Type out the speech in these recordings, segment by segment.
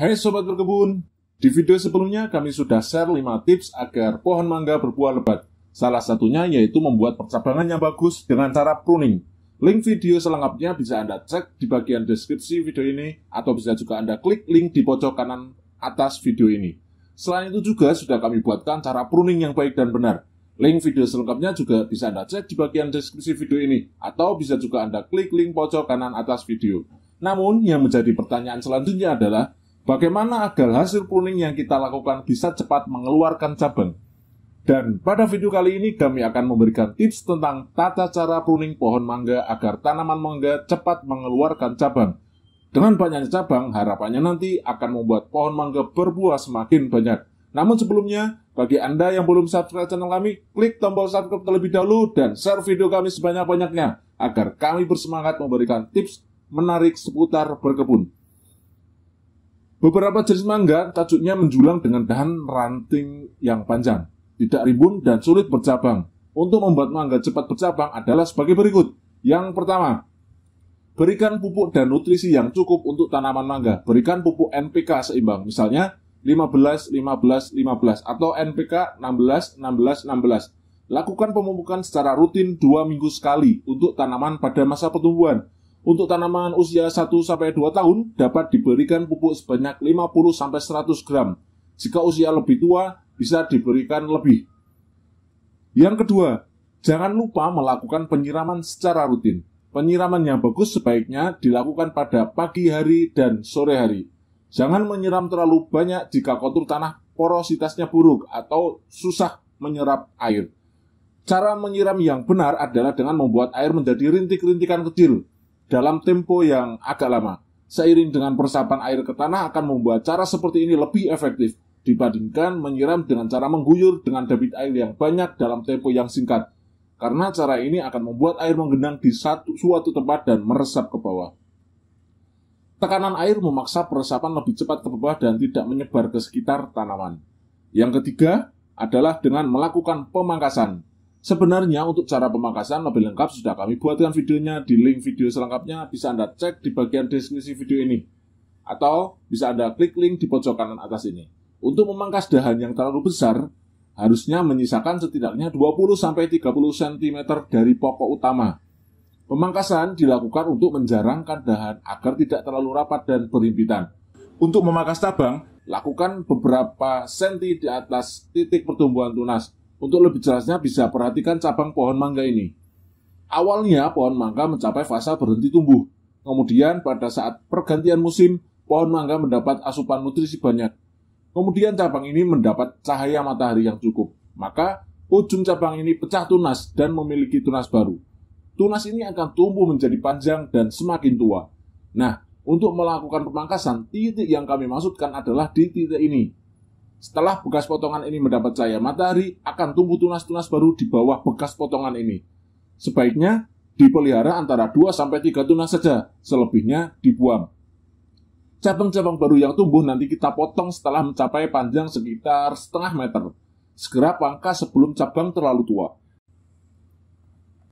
Hai Sobat Berkebun, di video sebelumnya kami sudah share 5 tips agar pohon mangga berbuah lebat. Salah satunya yaitu membuat percabangan yang bagus dengan cara pruning. Link video selengkapnya bisa Anda cek di bagian deskripsi video ini atau bisa juga Anda klik link di pojok kanan atas video ini. Selain itu juga sudah kami buatkan cara pruning yang baik dan benar. Link video selengkapnya juga bisa Anda cek di bagian deskripsi video ini, atau bisa juga Anda klik link pojok kanan atas video. Namun, yang menjadi pertanyaan selanjutnya adalah, Bagaimana agar hasil pruning yang kita lakukan bisa cepat mengeluarkan cabang? Dan pada video kali ini kami akan memberikan tips tentang tata cara pruning pohon mangga agar tanaman mangga cepat mengeluarkan cabang. Dengan banyaknya cabang, harapannya nanti akan membuat pohon mangga berbuah semakin banyak. Namun sebelumnya, bagi Anda yang belum subscribe channel kami, klik tombol subscribe terlebih dahulu dan share video kami sebanyak-banyaknya agar kami bersemangat memberikan tips menarik seputar berkebun. Beberapa jenis mangga tajuknya menjulang dengan dahan ranting yang panjang, tidak rimbun dan sulit bercabang. Untuk membuat mangga cepat bercabang adalah sebagai berikut. Yang pertama, berikan pupuk dan nutrisi yang cukup untuk tanaman mangga. Berikan pupuk NPK seimbang, misalnya 15, 15, 15 atau NPK 16, 16, 16. Lakukan pemupukan secara rutin dua minggu sekali untuk tanaman pada masa pertumbuhan untuk tanaman usia 1-2 tahun dapat diberikan pupuk sebanyak 50-100 gram. Jika usia lebih tua, bisa diberikan lebih. Yang kedua, jangan lupa melakukan penyiraman secara rutin. Penyiraman yang bagus sebaiknya dilakukan pada pagi hari dan sore hari. Jangan menyiram terlalu banyak jika kontur tanah porositasnya buruk atau susah menyerap air. Cara menyiram yang benar adalah dengan membuat air menjadi rintik-rintikan kecil, dalam tempo yang agak lama. Seiring dengan persapan air ke tanah akan membuat cara seperti ini lebih efektif dibandingkan menyiram dengan cara mengguyur dengan debit air yang banyak dalam tempo yang singkat. Karena cara ini akan membuat air menggenang di satu, suatu tempat dan meresap ke bawah. Tekanan air memaksa peresapan lebih cepat ke bawah dan tidak menyebar ke sekitar tanaman. Yang ketiga adalah dengan melakukan pemangkasan Sebenarnya untuk cara pemangkasan lebih lengkap sudah kami buatkan videonya di link video selengkapnya bisa Anda cek di bagian deskripsi video ini. Atau bisa Anda klik link di pojok kanan atas ini. Untuk memangkas dahan yang terlalu besar, harusnya menyisakan setidaknya 20-30 cm dari pokok utama. Pemangkasan dilakukan untuk menjarangkan dahan agar tidak terlalu rapat dan berhimpitan. Untuk memangkas tabang, lakukan beberapa senti di atas titik pertumbuhan tunas untuk lebih jelasnya bisa perhatikan cabang pohon mangga ini. Awalnya pohon mangga mencapai fase berhenti tumbuh. Kemudian pada saat pergantian musim, pohon mangga mendapat asupan nutrisi banyak. Kemudian cabang ini mendapat cahaya matahari yang cukup. Maka ujung cabang ini pecah tunas dan memiliki tunas baru. Tunas ini akan tumbuh menjadi panjang dan semakin tua. Nah, untuk melakukan pemangkasan, titik yang kami maksudkan adalah di titik ini, setelah bekas potongan ini mendapat cahaya matahari, akan tumbuh tunas-tunas baru di bawah bekas potongan ini. Sebaiknya dipelihara antara 2 sampai 3 tunas saja, selebihnya dibuang. Cabang-cabang baru yang tumbuh nanti kita potong setelah mencapai panjang sekitar setengah meter. Segera pangkas sebelum cabang terlalu tua.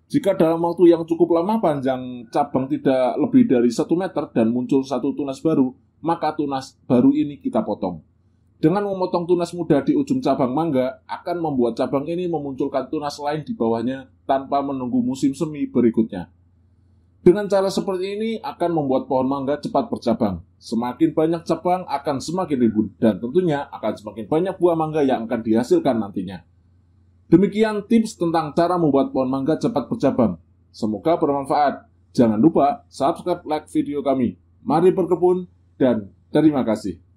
Jika dalam waktu yang cukup lama panjang cabang tidak lebih dari satu meter dan muncul satu tunas baru, maka tunas baru ini kita potong. Dengan memotong tunas muda di ujung cabang mangga, akan membuat cabang ini memunculkan tunas lain di bawahnya tanpa menunggu musim semi berikutnya. Dengan cara seperti ini akan membuat pohon mangga cepat bercabang. Semakin banyak cabang akan semakin ribut dan tentunya akan semakin banyak buah mangga yang akan dihasilkan nantinya. Demikian tips tentang cara membuat pohon mangga cepat bercabang. Semoga bermanfaat. Jangan lupa subscribe, like video kami. Mari berkebun dan terima kasih.